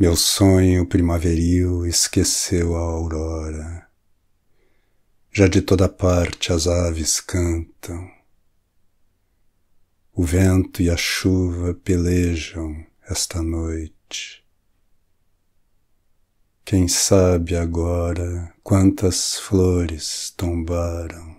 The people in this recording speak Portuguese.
Meu sonho primaveril esqueceu a aurora. Já de toda parte as aves cantam. O vento e a chuva pelejam esta noite. Quem sabe agora quantas flores tombaram